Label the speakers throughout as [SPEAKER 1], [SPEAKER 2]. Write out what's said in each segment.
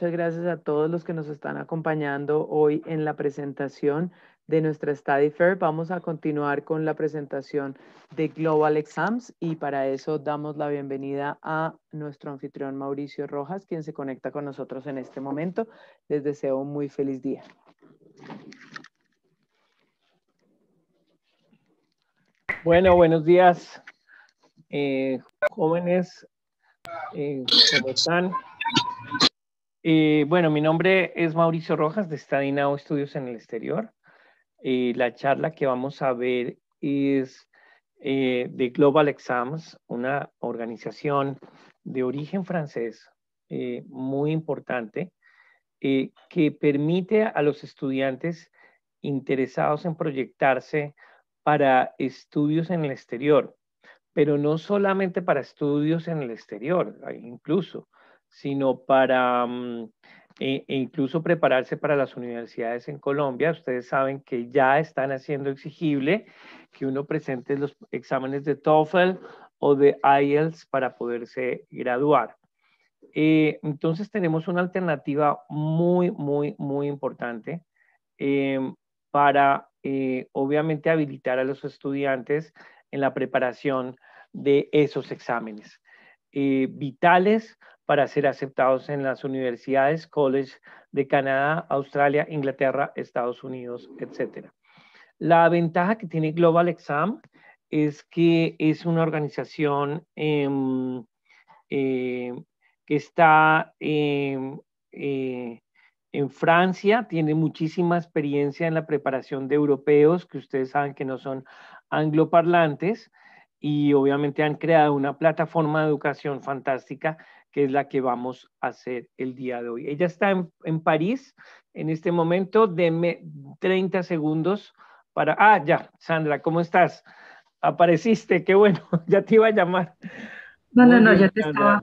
[SPEAKER 1] muchas gracias a todos los que nos están acompañando hoy en la presentación de nuestra Study Fair. Vamos a continuar con la presentación de Global Exams y para eso damos la bienvenida a nuestro anfitrión Mauricio Rojas, quien se conecta con nosotros en este momento. Les deseo un muy feliz día. Bueno, buenos días, eh, jóvenes. Eh, ¿Cómo están? Eh, bueno, mi nombre es Mauricio Rojas de Estadinao Estudios en el Exterior. Eh, la charla que vamos a ver es eh, de Global Exams, una organización de origen francés muy importante que permite a los estudiantes interesados en proyectarse para estudios en el exterior, pero no solamente para estudios en el exterior, incluso sino para mm, e, e, incluso prepararse para las universidades en Colombia. Ustedes saben que ya están haciendo exigible que uno presente los exámenes de TOEFL o de IELTS para poderse graduar. Eh, entonces tenemos una alternativa muy, muy, muy importante em, para, eh, obviamente, habilitar a los estudiantes en la preparación de esos exámenes eh, vitales para ser aceptados en las universidades, college de Canadá, Australia, Inglaterra, Estados Unidos, etc. La ventaja que tiene Global Exam es que es una organización em, em, que está em, eh, en Francia, tiene muchísima experiencia en la preparación de europeos, que ustedes saben que no son angloparlantes, y obviamente han creado una plataforma de educación fantástica es la que vamos a hacer el día de hoy. Ella está en, en París en este momento. Deme 30 segundos para... Ah, ya, Sandra, ¿cómo estás? Apareciste, qué bueno, ya te iba a llamar.
[SPEAKER 2] No, no, no, yo te estaba,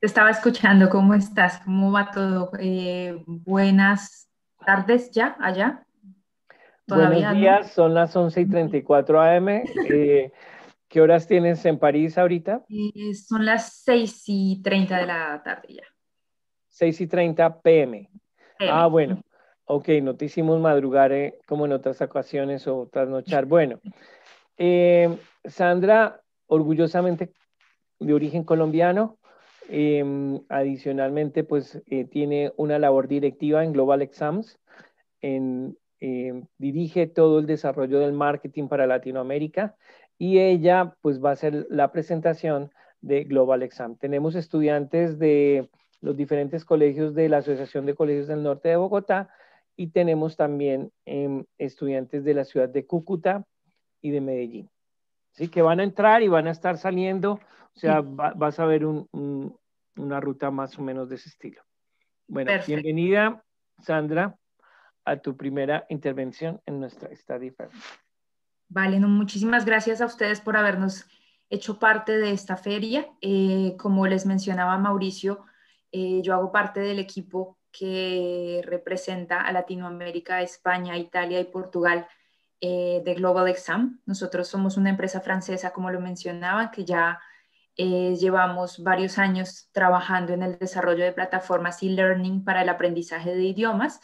[SPEAKER 2] te estaba, escuchando. ¿Cómo estás? ¿Cómo va todo? Eh, buenas tardes ya allá. Buenos días,
[SPEAKER 1] son las 11 y 34 am. Eh, ¿Qué horas tienes en París ahorita?
[SPEAKER 2] Eh, son las 6 y 30 de la tarde ya.
[SPEAKER 1] 6 y 30 PM.
[SPEAKER 2] Ah, bueno.
[SPEAKER 1] Ok, no te hicimos madrugar eh, como en otras ocasiones o trasnochar. Bueno, eh, Sandra, orgullosamente de origen colombiano, em, adicionalmente pues tiene una labor directiva en Global Exams, em, dirige todo el desarrollo del marketing para Latinoamérica y ella pues va a hacer la presentación de Global Exam. Tenemos estudiantes de los diferentes colegios de la Asociación de Colegios del Norte de Bogotá y tenemos también em, estudiantes de la ciudad de Cúcuta y de Medellín. Así que van a entrar y van a estar saliendo, o sea, vas a ver una ruta más o menos de ese estilo. Bueno, bienvenida, Sandra, a tu primera intervención en nuestra Study
[SPEAKER 2] Vale, muchísimas gracias a ustedes por habernos hecho parte de esta feria. Eh, como les mencionaba Mauricio, eh, yo hago parte del equipo que representa a Latinoamérica, España, Italia y Portugal eh, de Global Exam. Nosotros somos una empresa francesa, como lo mencionaba, que ya llevamos varios años trabajando en el desarrollo de plataformas e-learning para el aprendizaje de idiomas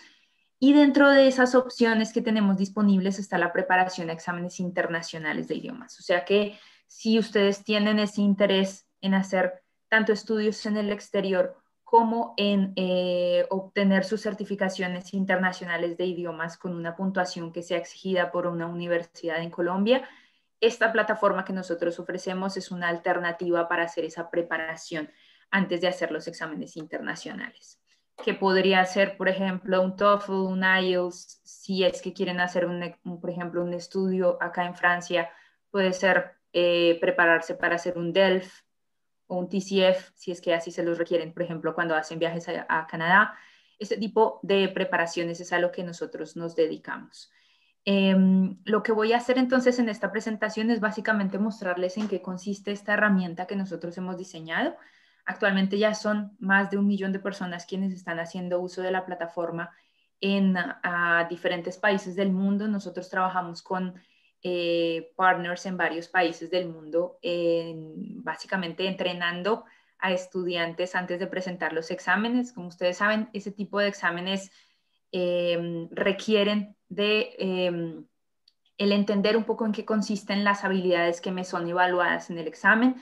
[SPEAKER 2] y dentro de esas opciones que tenemos disponibles está la preparación a exámenes internacionales de idiomas. O sea que si ustedes tienen ese interés en hacer tanto estudios en el exterior como en eh, obtener sus certificaciones internacionales de idiomas con una puntuación que sea exigida por una universidad en Colombia, esta plataforma que nosotros ofrecemos es una alternativa para hacer esa preparación antes de hacer los exámenes internacionales que podría ser, por ejemplo, un TOEFL, un IELTS, si es que quieren hacer, un, por ejemplo, un estudio acá en Francia, puede ser eh, prepararse para hacer un DELF o un TCF, si es que así se los requieren, por ejemplo, cuando hacen viajes a, Canadá. Este tipo de preparaciones es a lo que nosotros nos dedicamos. Em, lo que voy a hacer entonces en esta presentación es básicamente mostrarles en qué consiste esta herramienta que nosotros hemos diseñado. Actualmente ya son más de un millón de personas quienes están haciendo uso de la plataforma en ah, diferentes países del mundo. Nosotros trabajamos con eh, partners en varios países del mundo, básicamente entrenando a estudiantes antes de presentar los exámenes. Como ustedes saben, ese tipo de exámenes em, requieren de em, el entender un poco en qué consisten las habilidades que me son evaluadas en el examen,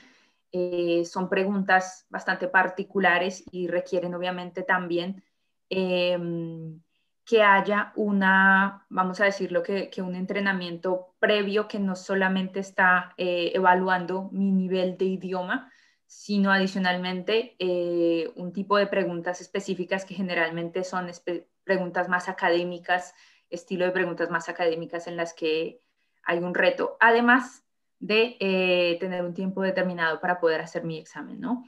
[SPEAKER 2] eh, son preguntas bastante particulares y requieren obviamente también em, que haya una, vamos a decirlo, que, un entrenamiento previo que no solamente está eh, evaluando mi nivel de idioma, sino adicionalmente eh, un tipo de preguntas específicas que generalmente son preguntas más académicas, estilo de preguntas más académicas en las que hay un reto. Además, de eh, tener un tiempo determinado para poder hacer mi examen, ¿no?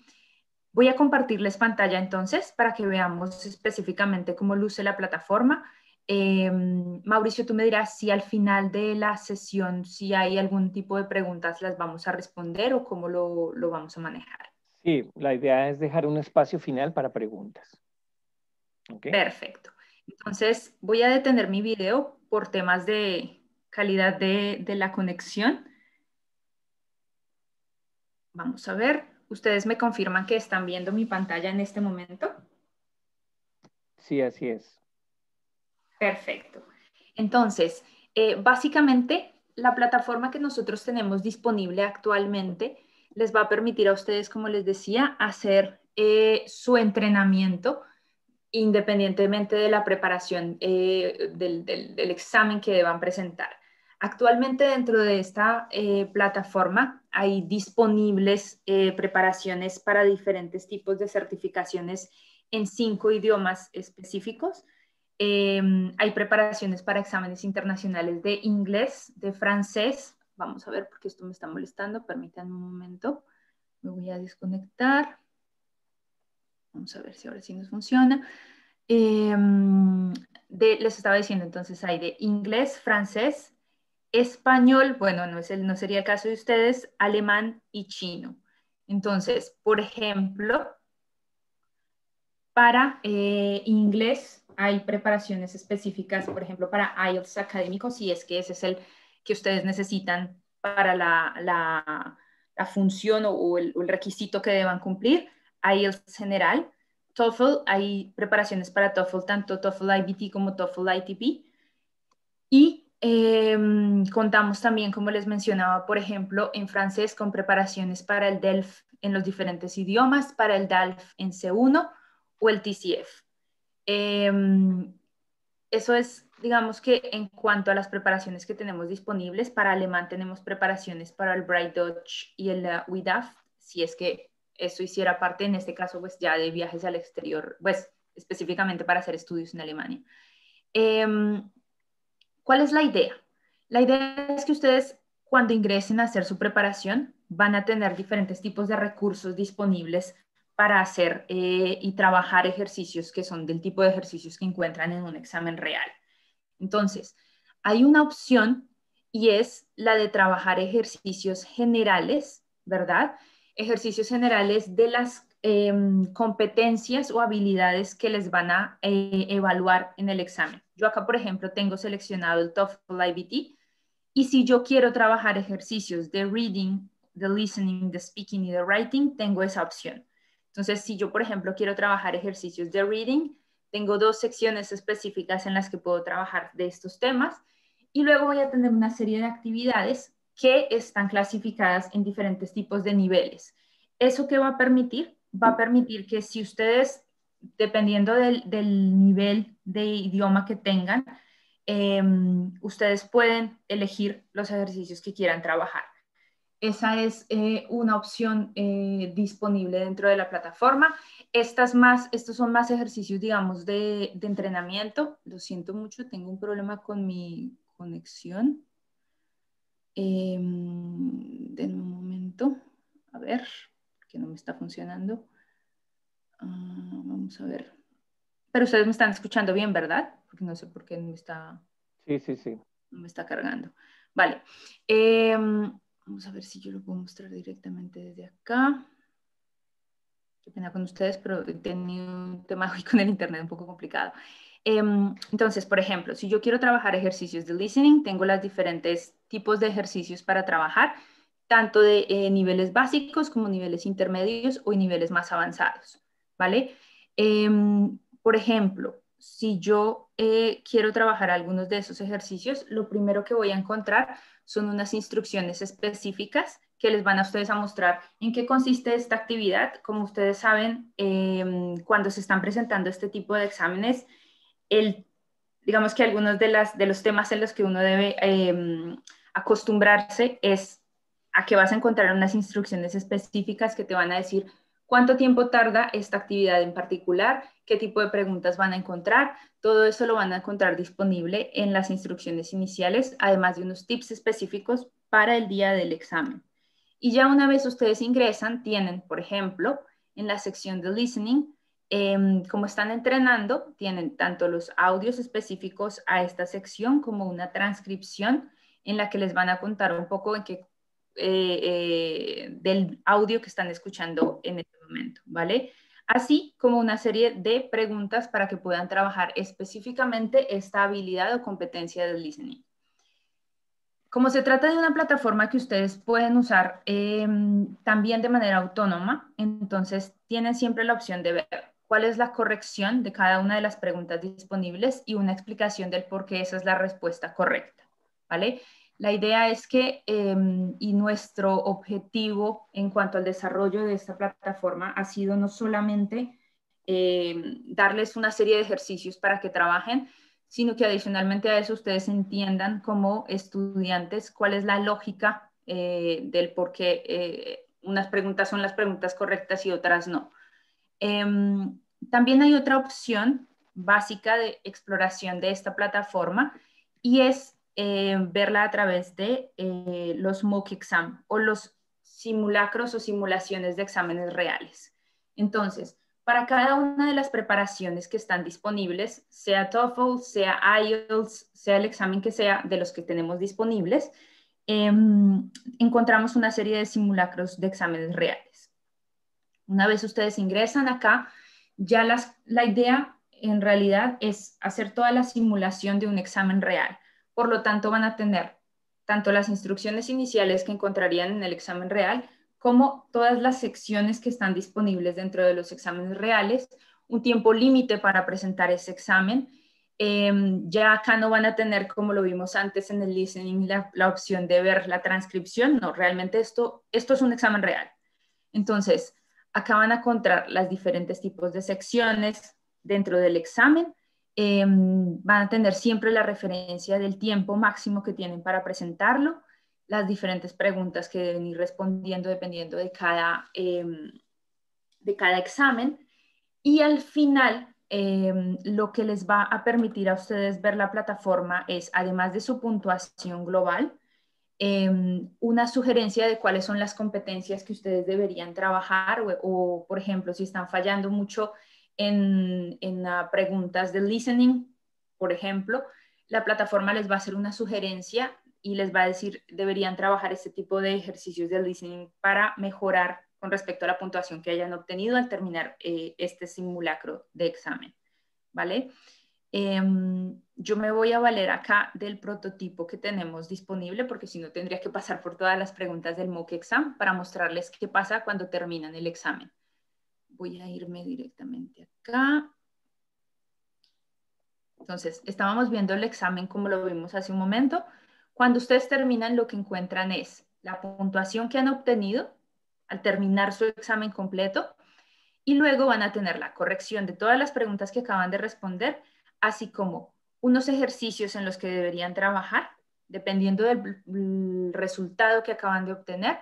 [SPEAKER 2] Voy a compartirles pantalla entonces para que veamos específicamente cómo luce la plataforma. Em, Mauricio, tú me dirás si al final de la sesión, si hay algún tipo de preguntas, las vamos a responder o cómo lo, vamos a manejar.
[SPEAKER 1] Sí, la idea es dejar un espacio final para preguntas. Perfecto.
[SPEAKER 2] Entonces voy a detener mi video por temas de calidad de, de la conexión. Vamos a ver, ustedes me confirman que están viendo mi pantalla en este momento.
[SPEAKER 1] Sí, así es.
[SPEAKER 2] Perfecto. Entonces, eh, básicamente la plataforma que nosotros tenemos disponible actualmente les va a permitir a ustedes, como les decía, hacer eh, su entrenamiento independientemente de la preparación eh, del, examen que deban presentar. Actualmente dentro de esta plataforma hay disponibles eh, preparaciones para diferentes tipos de certificaciones en cinco idiomas específicos. Eh, hay preparaciones para exámenes internacionales de inglés, de francés. Vamos a ver porque esto me está molestando. Permítanme un momento. Me voy a desconectar. Vamos a ver si ahora sí nos funciona. Eh, les estaba diciendo entonces hay de inglés, francés, español, bueno, no, es el, no sería el caso de ustedes, alemán y chino. Entonces, por ejemplo, para eh, inglés hay preparaciones específicas, por ejemplo, para IELTS académico, si es que ese es el que ustedes necesitan para la, la, función o, el, o, el, requisito que deban cumplir. IELTS general, TOEFL, hay preparaciones para TOEFL, tanto TOEFL IBT como TOEFL ITP. Y Em, contamos también, como les mencionaba, por ejemplo, en francés con preparaciones para el DELF en los diferentes idiomas, para el DALF en C1 o el TCF. Em, eso es, digamos que en cuanto a las preparaciones que tenemos disponibles, para alemán tenemos preparaciones para el Bright Dutch y el WIDAF, eh, si es que eso hiciera parte, en este caso, pues ya de viajes al exterior, pues específicamente para hacer estudios en Alemania. Eh, ¿Cuál es la idea? La idea es que ustedes cuando ingresen a hacer su preparación van a tener diferentes tipos de recursos disponibles para hacer eh, y trabajar ejercicios que son del tipo de ejercicios que encuentran en un examen real. Entonces, hay una opción y es la de trabajar ejercicios generales, ¿verdad? Ejercicios generales de las Em, competencias o habilidades que les van a eh, evaluar en el examen. Yo acá, por ejemplo, tengo seleccionado el TOEFL IBT y si yo quiero trabajar ejercicios de reading, de listening, de speaking y de writing, tengo esa opción. Entonces, si yo, por ejemplo, quiero trabajar ejercicios de reading, tengo dos secciones específicas en las que puedo trabajar de estos temas y luego voy a tener una serie de actividades que están clasificadas en diferentes tipos de niveles. ¿Eso qué va a permitir? va a permitir que si ustedes, dependiendo del, nivel de idioma que tengan, em, ustedes pueden elegir los ejercicios que quieran trabajar. Esa es eh, una opción eh, disponible dentro de la plataforma. Estas más, estos son más ejercicios, digamos, de, de entrenamiento. Lo siento mucho, tengo un problema con mi conexión. Em, en un momento, a ver no me está funcionando. Ah, vamos a ver. Pero ustedes me están escuchando bien, ¿verdad? Porque no sé por qué no me está... Sí, sí, sí. No me está cargando. Vale. Em, vamos a ver si yo lo puedo mostrar directamente desde acá. Qué pena con ustedes, pero he tenido un tema hoy con el internet un poco complicado. Em, entonces, por ejemplo, si yo quiero trabajar ejercicios de listening, tengo los diferentes tipos de ejercicios para trabajar tanto de eh, niveles básicos como niveles intermedios o niveles más avanzados, ¿vale? Em, por ejemplo, si yo eh, quiero trabajar algunos de esos ejercicios, lo primero que voy a encontrar son unas instrucciones específicas que les van a ustedes a mostrar en qué consiste esta actividad. Como ustedes saben, em, cuando se están presentando este tipo de exámenes, el, digamos que algunos de, las, de los temas en los que uno debe em, acostumbrarse es a que vas a encontrar unas instrucciones específicas que te van a decir cuánto tiempo tarda esta actividad en particular, qué tipo de preguntas van a encontrar. Todo eso lo van a encontrar disponible en las instrucciones iniciales, además de unos tips específicos para el día del examen. Y ya una vez ustedes ingresan, tienen, por ejemplo, en la sección de listening, em, como están entrenando, tienen tanto los audios específicos a esta sección como una transcripción en la que les van a contar un poco en qué eh, eh, del audio que están escuchando en este momento, ¿vale? Así como una serie de preguntas para que puedan trabajar específicamente esta habilidad o competencia del listening. Como se trata de una plataforma que ustedes pueden usar eh, también de manera autónoma, entonces tienen siempre la opción de ver cuál es la corrección de cada una de las preguntas disponibles y una explicación del por qué esa es la respuesta correcta, ¿vale? La idea es que, em, y nuestro objetivo en cuanto al desarrollo de esta plataforma ha sido no solamente em, darles una serie de ejercicios para que trabajen, sino que adicionalmente a eso ustedes entiendan como estudiantes cuál es la lógica eh, del por qué eh, unas preguntas son las preguntas correctas y otras no. Em, también hay otra opción básica de exploración de esta plataforma y es eh, verla a través de eh, los mock exam o los simulacros o simulaciones de exámenes reales. Entonces, para cada una de las preparaciones que están disponibles, sea TOEFL, sea IELTS, sea el examen que sea de los que tenemos disponibles, em, encontramos una serie de simulacros de exámenes reales. Una vez ustedes ingresan acá, ya la idea en realidad es hacer toda la simulación de un examen real. Por lo tanto, van a tener tanto las instrucciones iniciales que encontrarían en el examen real, como todas las secciones que están disponibles dentro de los exámenes reales, un tiempo límite para presentar ese examen. Em, ya acá no van a tener, como lo vimos antes en el listening, la, opción de ver la transcripción. No, realmente esto, esto es un examen real. Entonces, acá van a encontrar los diferentes tipos de secciones dentro del examen, Em, van a tener siempre la referencia del tiempo máximo que tienen para presentarlo, las diferentes preguntas que deben ir respondiendo dependiendo de cada, em, de cada examen. Y al final, em, lo que les va a permitir a ustedes ver la plataforma es, además de su puntuación global, una sugerencia de cuáles son las competencias que ustedes deberían trabajar o por ejemplo, si están fallando mucho en, preguntas de listening, por ejemplo, la plataforma les va a hacer una sugerencia y les va a decir, deberían trabajar este tipo de ejercicios de listening para mejorar con respecto a la puntuación que hayan obtenido al terminar eh, este simulacro de examen, ¿vale? Em, yo me voy a valer acá del prototipo que tenemos disponible, porque si no tendría que pasar por todas las preguntas del MOOC exam para mostrarles qué pasa cuando terminan el examen voy a irme directamente acá. Entonces, estábamos viendo el examen como lo vimos hace un momento. Cuando ustedes terminan, lo que encuentran es la puntuación que han obtenido al terminar su examen completo y luego van a tener la corrección de todas las preguntas que acaban de responder, así como unos ejercicios en los que deberían trabajar, dependiendo del resultado que acaban de obtener,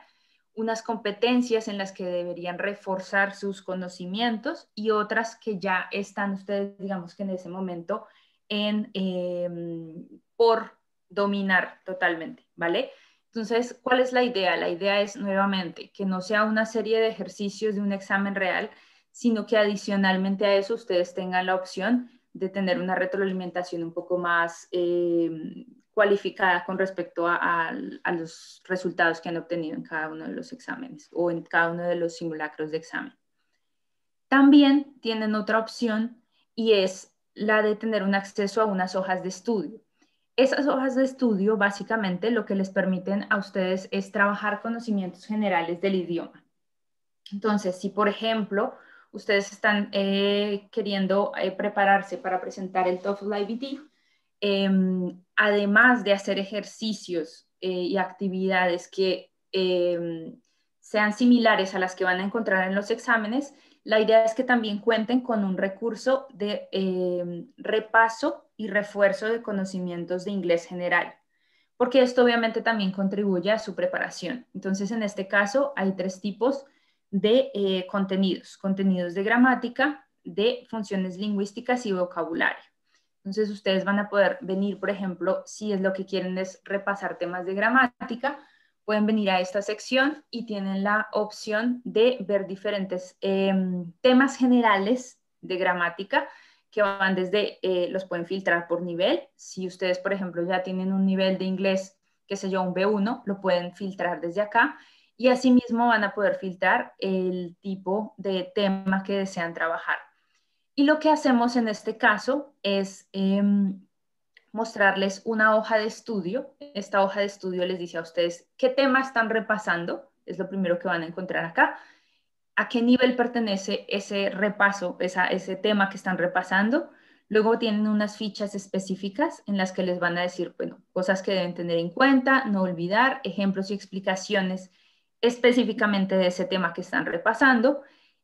[SPEAKER 2] unas competencias en las que deberían reforzar sus conocimientos y otras que ya están ustedes, digamos que en ese momento, en, em, por dominar totalmente, ¿vale? Entonces, ¿cuál es la idea? La idea es nuevamente que no sea una serie de ejercicios de un examen real, sino que adicionalmente a eso ustedes tengan la opción de tener una retroalimentación un poco más em, cualificada con respecto a, los resultados que han obtenido en cada uno de los exámenes o en cada uno de los simulacros de examen. También tienen otra opción y es la de tener un acceso a unas hojas de estudio. Esas hojas de estudio básicamente lo que les permiten a ustedes es trabajar conocimientos generales del idioma. Entonces, si por ejemplo ustedes están eh, queriendo eh, prepararse para presentar el TOEFL IBT, Em, además de hacer ejercicios eh, y actividades que em, sean similares a las que van a encontrar en los exámenes, la idea es que también cuenten con un recurso de em, repaso y refuerzo de conocimientos de inglés general, porque esto obviamente también contribuye a su preparación. Entonces, en este caso, hay tres tipos de eh, contenidos, contenidos de gramática, de funciones lingüísticas y vocabulario. Entonces ustedes van a poder venir, por ejemplo, si es lo que quieren es repasar temas de gramática, pueden venir a esta sección y tienen la opción de ver diferentes em, temas generales de gramática que van desde, eh, los pueden filtrar por nivel. Si ustedes, por ejemplo, ya tienen un nivel de inglés, qué sé yo, un B1, lo pueden filtrar desde acá. Y asimismo van a poder filtrar el tipo de tema que desean trabajar. Y lo que hacemos en este caso es em, mostrarles una hoja de estudio. Esta hoja de estudio les dice a ustedes qué tema están repasando, es lo primero que van a encontrar acá, a qué nivel pertenece ese repaso, ese tema que están repasando. Luego tienen unas fichas específicas en las que les van a decir, bueno, cosas que deben tener en cuenta, no olvidar, ejemplos y explicaciones específicamente de ese tema que están repasando.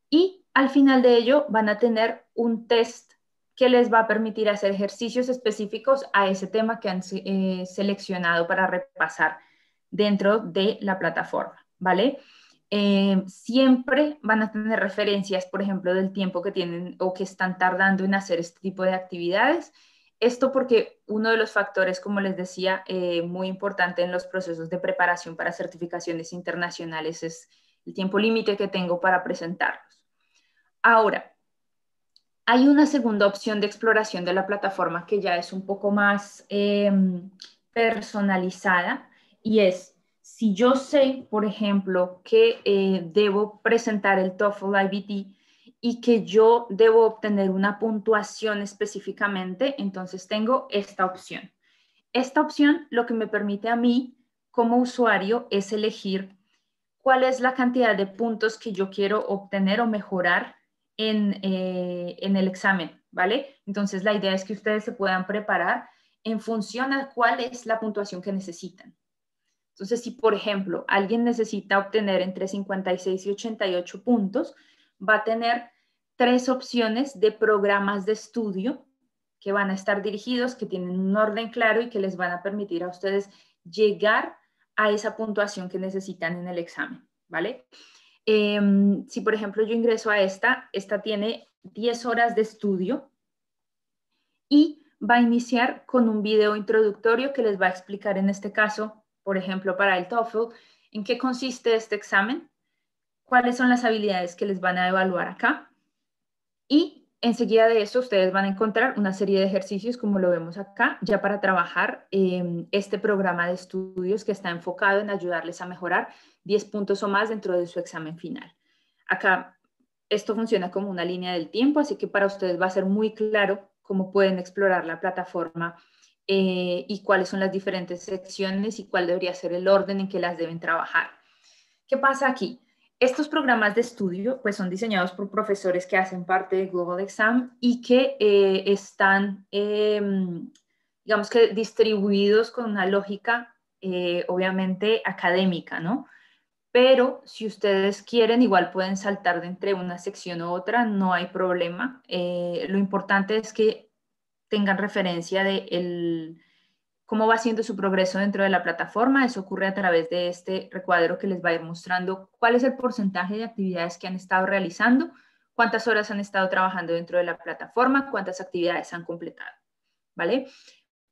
[SPEAKER 2] Y al final de ello van a tener un test que les va a permitir hacer ejercicios específicos a ese tema que han eh, seleccionado para repasar dentro de la plataforma, ¿vale? Eh, siempre van a tener referencias, por ejemplo, del tiempo que tienen o que están tardando en hacer este tipo de actividades. Esto porque uno de los factores, como les decía, eh, muy importante en los procesos de preparación para certificaciones internacionales es el tiempo límite que tengo para presentarlos. Ahora, hay una segunda opción de exploración de la plataforma que ya es un poco más em, personalizada y es si yo sé, por ejemplo, que eh, debo presentar el TOEFL IBT y que yo debo obtener una puntuación específicamente, entonces tengo esta opción. Esta opción lo que me permite a mí como usuario es elegir cuál es la cantidad de puntos que yo quiero obtener o mejorar eh, en, el examen, ¿vale? Entonces la idea es que ustedes se puedan preparar en función a cuál es la puntuación que necesitan. Entonces, si por ejemplo alguien necesita obtener entre 56 y 88 puntos, va a tener tres opciones de programas de estudio que van a estar dirigidos, que tienen un orden claro y que les van a permitir a ustedes llegar a esa puntuación que necesitan en el examen, ¿vale? Em, si, por ejemplo, yo ingreso a esta, esta tiene 10 horas de estudio y va a iniciar con un video introductorio que les va a explicar en este caso, por ejemplo, para el TOEFL, en qué consiste este examen, cuáles son las habilidades que les van a evaluar acá y Enseguida de eso, ustedes van a encontrar una serie de ejercicios, como lo vemos acá, ya para trabajar este programa de estudios que está enfocado en ayudarles a mejorar 10 puntos o más dentro de su examen final. Acá, esto funciona como una línea del tiempo, así que para ustedes va a ser muy claro cómo pueden explorar la plataforma eh, y cuáles son las diferentes secciones y cuál debería ser el orden en que las deben trabajar. ¿Qué pasa aquí? Estos programas de estudio pues, son diseñados por profesores que hacen parte de Global Exam y que eh, están, em, digamos que, distribuidos con una lógica, eh, obviamente, académica, ¿no? Pero si ustedes quieren, igual pueden saltar de entre una sección u otra, no hay problema. Eh, lo importante es que tengan referencia del cómo va siendo su progreso dentro de la plataforma. Eso ocurre a través de este recuadro que les va a ir mostrando cuál es el porcentaje de actividades que han estado realizando, cuántas horas han estado trabajando dentro de la plataforma, cuántas actividades han completado, ¿vale?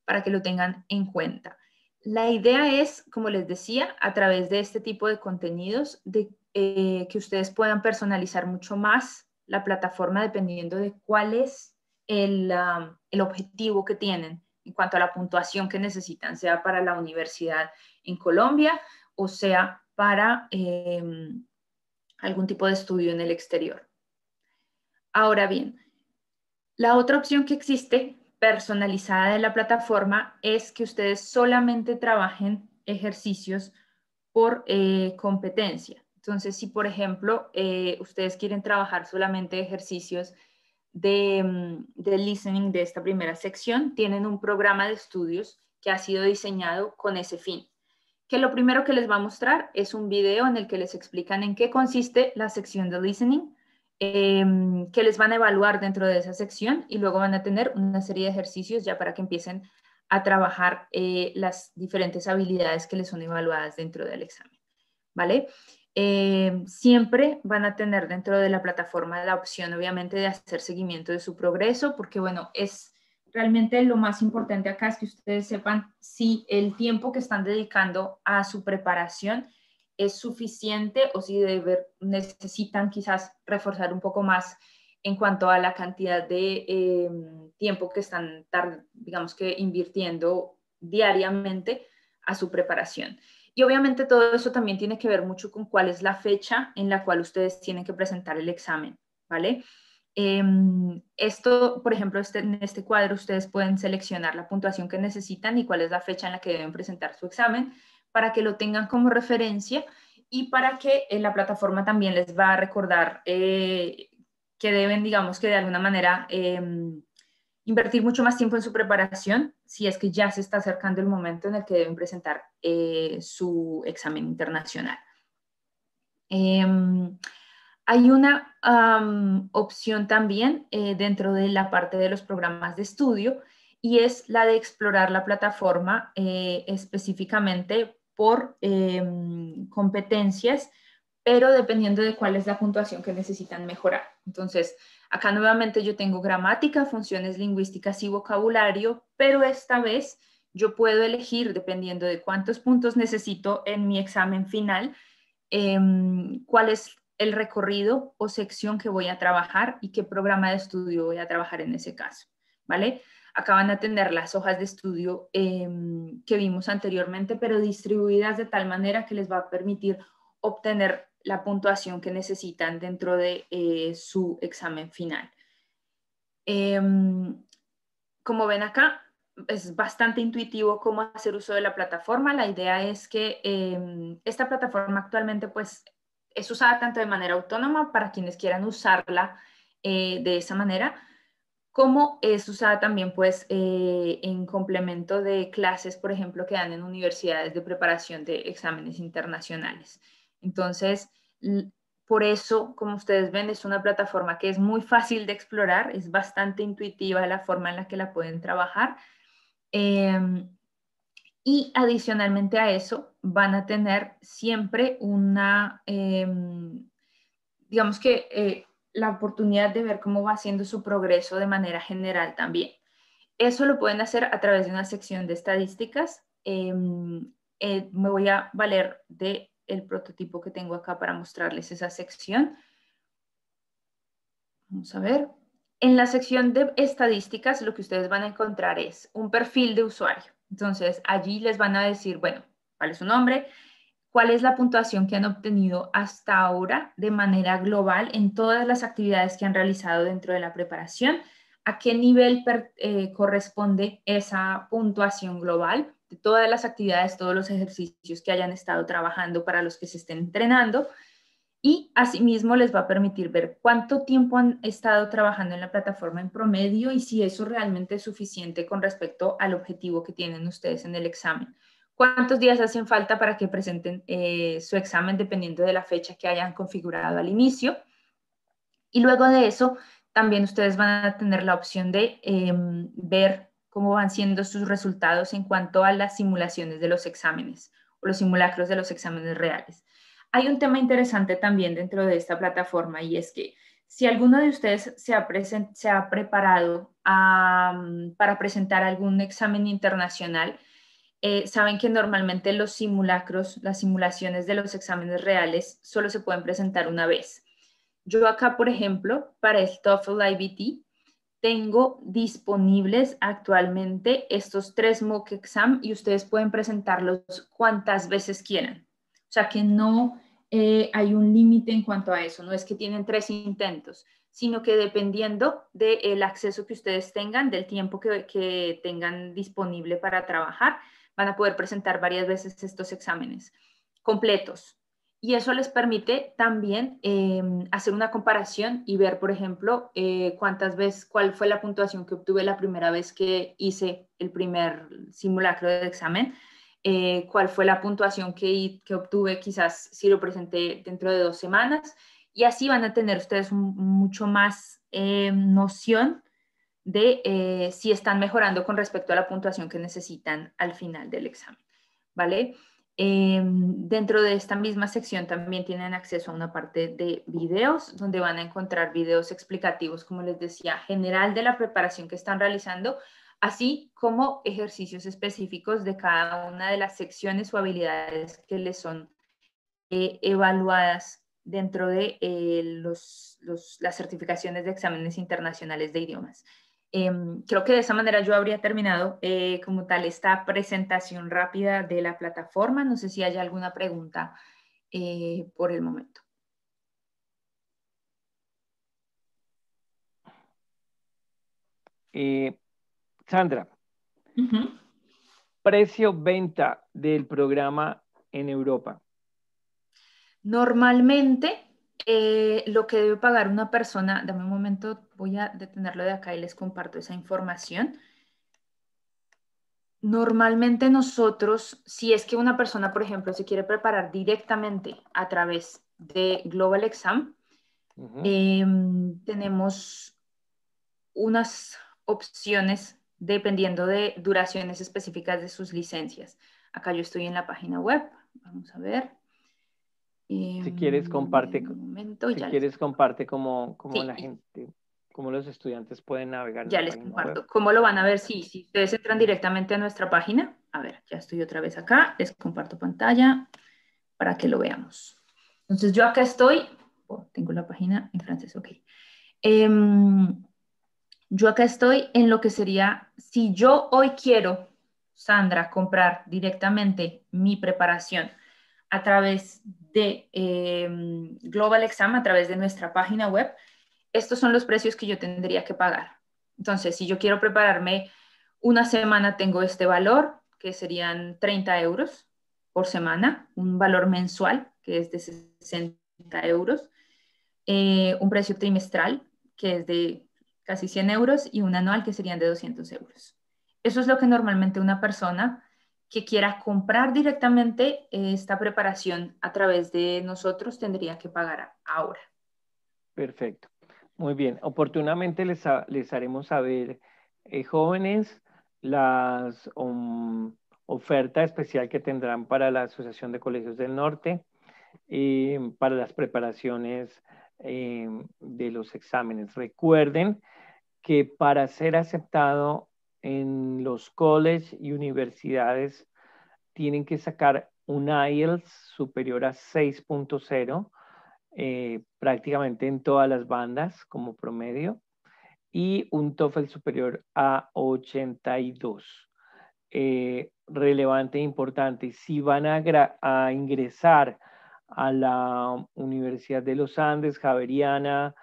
[SPEAKER 2] Para que lo tengan en cuenta. La idea es, como les decía, a través de este tipo de contenidos, de, eh, que ustedes puedan personalizar mucho más la plataforma dependiendo de cuál es el, um, el objetivo que tienen en cuanto a la puntuación que necesitan, sea para la universidad en Colombia o sea para em, algún tipo de estudio en el exterior. Ahora bien, la otra opción que existe personalizada de la plataforma es que ustedes solamente trabajen ejercicios por eh, competencia. Entonces, si por ejemplo eh, ustedes quieren trabajar solamente ejercicios de, mm, listening de esta primera sección tienen un programa de estudios que ha sido diseñado con ese fin, que lo primero que les va a mostrar es un video en el que les explican en qué consiste la sección de listening, em, que les van a evaluar dentro de esa sección y luego van a tener una serie de ejercicios ya para que empiecen a trabajar eh, las diferentes habilidades que les son evaluadas dentro del examen. ¿Vale? Eh, siempre van a tener dentro de la plataforma la opción, obviamente, de hacer seguimiento de su progreso, porque, bueno, es realmente lo más importante acá es que ustedes sepan si el tiempo que están dedicando a su preparación es suficiente o si necesitan quizás reforzar un poco más en cuanto a la cantidad de eh, tiempo que están, digamos que, invirtiendo diariamente a su preparación. Y obviamente todo eso también tiene que ver mucho con cuál es la fecha en la cual ustedes tienen que presentar el examen, ¿vale? Em, esto, por ejemplo, este, en este cuadro ustedes pueden seleccionar la puntuación que necesitan y cuál es la fecha en la que deben presentar su examen para que lo tengan como referencia y para que eh, la plataforma también les va a recordar eh, que deben, digamos que de alguna manera, em, invertir mucho más tiempo en su preparación si es que ya se está acercando el momento en el que deben presentar eh, su examen internacional. Em, hay una opción también eh, dentro de la parte de los programas de estudio y es la de explorar la plataforma eh, específicamente por em, competencias, pero dependiendo de cuál es la puntuación que necesitan mejorar. Entonces, Acá nuevamente yo tengo gramática, funciones lingüísticas y vocabulario, pero esta vez yo puedo elegir, dependiendo de cuántos puntos necesito en mi examen final, em, cuál es el recorrido o sección que voy a trabajar y qué programa de estudio voy a trabajar en ese caso, ¿vale? Acá van a tener las hojas de estudio em, que vimos anteriormente, pero distribuidas de tal manera que les va a permitir obtener la puntuación que necesitan dentro de eh, su examen final. Em, como ven acá, es bastante intuitivo cómo hacer uso de la plataforma. La idea es que em, esta plataforma actualmente pues, es usada tanto de manera autónoma para quienes quieran usarla eh, de esa manera, como es usada también pues eh, en complemento de clases, por ejemplo, que dan en universidades de preparación de exámenes internacionales. Entonces, por eso, como ustedes ven, es una plataforma que es muy fácil de explorar, es bastante intuitiva la forma en la que la pueden trabajar. Em, y adicionalmente a eso, van a tener siempre una, em, digamos que eh, la oportunidad de ver cómo va haciendo su progreso de manera general también. Eso lo pueden hacer a través de una sección de estadísticas. Em, eh, me voy a valer de el prototipo que tengo acá para mostrarles esa sección. Vamos a ver. En la sección de estadísticas lo que ustedes van a encontrar es un perfil de usuario. Entonces allí les van a decir, bueno, ¿cuál es su nombre? ¿Cuál es la puntuación que han obtenido hasta ahora de manera global en todas las actividades que han realizado dentro de la preparación? ¿A qué nivel eh, corresponde esa puntuación global? todas las actividades, todos los ejercicios que hayan estado trabajando para los que se estén entrenando y asimismo les va a permitir ver cuánto tiempo han estado trabajando en la plataforma en promedio y si eso realmente es suficiente con respecto al objetivo que tienen ustedes en el examen. ¿Cuántos días hacen falta para que presenten eh, su examen dependiendo de la fecha que hayan configurado al inicio? Y luego de eso, también ustedes van a tener la opción de em, ver cómo van siendo sus resultados en cuanto a las simulaciones de los exámenes o los simulacros de los exámenes reales. Hay un tema interesante también dentro de esta plataforma y es que si alguno de ustedes se ha, se ha preparado para presentar algún examen internacional, eh, saben que normalmente los simulacros, las simulaciones de los exámenes reales solo se pueden presentar una vez. Yo acá, por ejemplo, para el TOEFL IBT tengo disponibles actualmente estos tres mock exam y ustedes pueden presentarlos cuantas veces quieran. O sea que no eh, hay un límite en cuanto a eso, no es que tienen tres intentos, sino que dependiendo del acceso que ustedes tengan, del tiempo que tengan disponible para trabajar, van a poder presentar varias veces estos exámenes completos, y eso les permite también eh, hacer una comparación y ver, por ejemplo, eh, cuántas veces, cuál fue la puntuación que obtuve la primera vez que hice el primer simulacro de examen, eh, cuál fue la puntuación que, obtuve quizás si lo presenté dentro de dos semanas. Y así van a tener ustedes mucho más noción de si están mejorando con respecto a la puntuación que necesitan al final del examen. ¿Vale? Em, dentro de esta misma sección también tienen acceso a una parte de videos, donde van a encontrar videos explicativos, como les decía, general de la preparación que están realizando, así como ejercicios específicos de cada una de las secciones o habilidades que les son eh, evaluadas dentro de eh, las certificaciones de exámenes internacionales de idiomas. Em, creo que de esa manera yo habría terminado eh, como tal esta presentación rápida de la plataforma. No sé si hay alguna pregunta eh, por el momento.
[SPEAKER 1] Eh, Sandra, precio venta del programa en Europa.
[SPEAKER 2] Normalmente eh, lo que debe pagar una persona, dame un momento, voy a detenerlo de acá y les comparto esa información. Normalmente nosotros, si es que una persona, por ejemplo, se quiere preparar directamente a través de Global Exam, em, tenemos unas opciones dependiendo de duraciones específicas de sus licencias. Acá yo estoy en la página web, vamos a ver si quieres,
[SPEAKER 1] comparte, mm, si quieres, comparte cómo, la gente, cómo los estudiantes
[SPEAKER 2] pueden navegar. Ya les comparto. ¿Cómo lo van a ver? Sí, si ustedes entran directamente a nuestra página. A ver, ya estoy otra vez acá. Les comparto pantalla para que lo veamos. Entonces, yo acá estoy. Oh, tengo la página en francés, ok. Em, yo acá estoy en lo que sería, si yo hoy quiero, Sandra, comprar directamente mi preparación a través de em, Global Exam, a través de nuestra página web, estos son los precios que yo tendría que pagar. Entonces, si yo quiero prepararme una semana, tengo este valor, que serían 30 euros por semana, un valor mensual, que es de 60 euros, eh, un precio trimestral, que es de casi 100 euros, y un anual, que serían de 200 euros. Eso es lo que normalmente una persona que quiera comprar directamente eh, esta preparación a través de nosotros tendría que pagar ahora.
[SPEAKER 1] Perfecto. Muy bien. Oportunamente les, les haremos saber, eh, jóvenes, las um, oferta especial que tendrán para la Asociación de Colegios del Norte y eh, para las preparaciones de los exámenes. Recuerden que para ser aceptado en los colleges y universidades tienen que sacar un IELTS superior a 6.0 eh, prácticamente en todas las bandas como promedio y un TOEFL superior a 82. Eh, relevante e importante, si van a ingresar a la Universidad de los Andes, Javeriana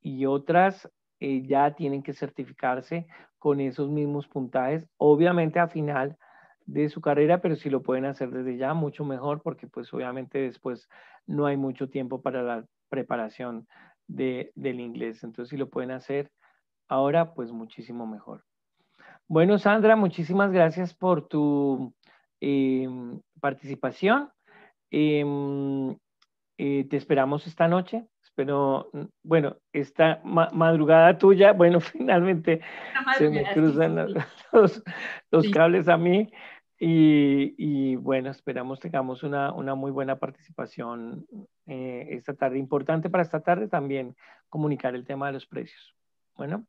[SPEAKER 1] y otras, eh, ya tienen que certificarse con esos mismos puntajes, obviamente a final de su carrera, pero si lo pueden hacer desde ya, mucho mejor, porque pues obviamente después no hay mucho tiempo para la preparación del inglés. Entonces, si lo pueden hacer ahora, pues muchísimo mejor. Bueno, Sandra, muchísimas gracias por tu em, participación. Em, eh, te esperamos esta noche pero mm, bueno, esta madrugada tuya, bueno, finalmente se me cruzan
[SPEAKER 2] los, cables a
[SPEAKER 1] mí y, y, bueno, esperamos tengamos una, una muy buena participación eh, esta tarde. Importante para esta tarde también comunicar el tema de los precios. Bueno.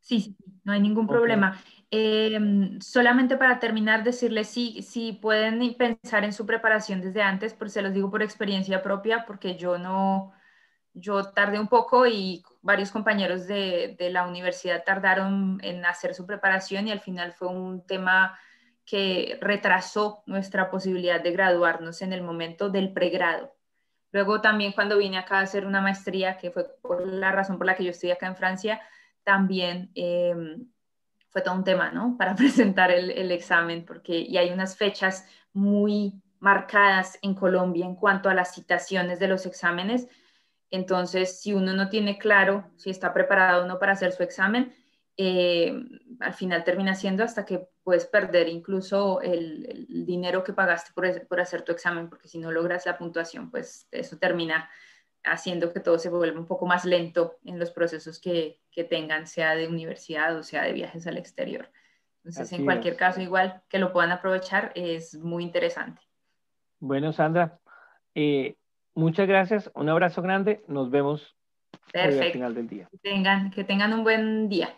[SPEAKER 2] Sí, no hay ningún problema. Em, solamente para terminar, decirles si, si pueden pensar en su preparación desde antes, porque se los digo por experiencia propia, porque yo no, yo tardé un poco y varios compañeros de, la universidad tardaron en hacer su preparación y al final fue un tema que retrasó nuestra posibilidad de graduarnos en el momento del pregrado. Luego también cuando vine acá a hacer una maestría, que fue por la razón por la que yo estoy acá en Francia, también em, fue todo un tema, ¿no? Para presentar el, examen, porque y hay unas fechas muy marcadas en Colombia en cuanto a las citaciones de los exámenes, entonces, si uno no tiene claro si está preparado o no para hacer su examen, eh, al final termina siendo hasta que puedes perder incluso el, dinero que pagaste por, hacer tu examen, porque si no logras la puntuación, pues eso termina haciendo que todo se vuelva un poco más lento en los procesos que, tengan, sea de universidad o sea de viajes al exterior.
[SPEAKER 1] Entonces, en cualquier
[SPEAKER 2] caso, igual que lo puedan aprovechar, es muy interesante.
[SPEAKER 1] Bueno, Sandra, eh, Muchas gracias, un abrazo grande, nos vemos al final del día.
[SPEAKER 2] tengan, que tengan un buen día.